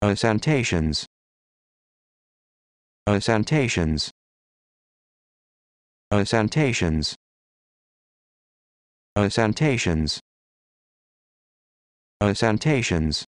Assentations. Assentations. Assentations. Assentations. Assentations.